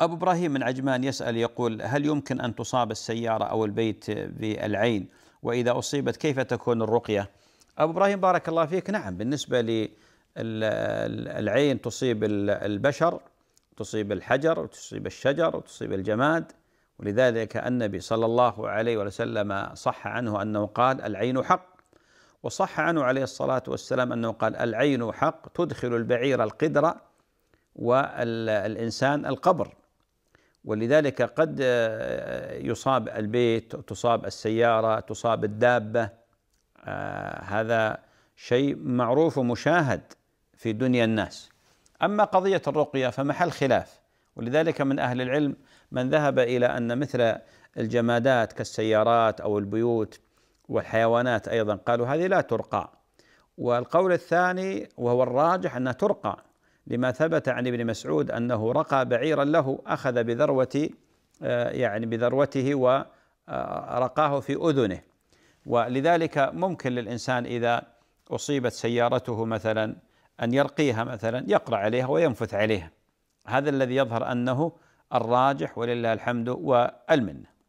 أبو إبراهيم من عجمان يسأل يقول هل يمكن أن تصاب السيارة أو البيت بالعين وإذا أصيبت كيف تكون الرقية أبو إبراهيم بارك الله فيك نعم بالنسبة للعين تصيب البشر تصيب الحجر وتصيب الشجر وتصيب الجماد ولذلك النبي صلى الله عليه وسلم صح عنه أنه قال العين حق وصح عنه عليه الصلاة والسلام أنه قال العين حق تدخل البعير القدرة والإنسان القبر ولذلك قد آه، يصاب البيت تصاب السيارة تصاب الدابة آه، هذا شيء معروف ومشاهد في دنيا الناس أما قضية الرقية فمحل خلاف ولذلك من أهل العلم من ذهب إلى أن مثل الجمادات كالسيارات أو البيوت والحيوانات أيضا قالوا هذه لا ترقى والقول الثاني وهو الراجح أنها ترقى لما ثبت عن ابن مسعود انه رقى بعيرا له اخذ بذروه آه، يعني بذروته ورقاه آه، في اذنه ولذلك ممكن للانسان اذا اصيبت سيارته مثلا ان يرقيها مثلا يقرا عليها وينفث عليها هذا الذي يظهر انه الراجح ولله الحمد والمنه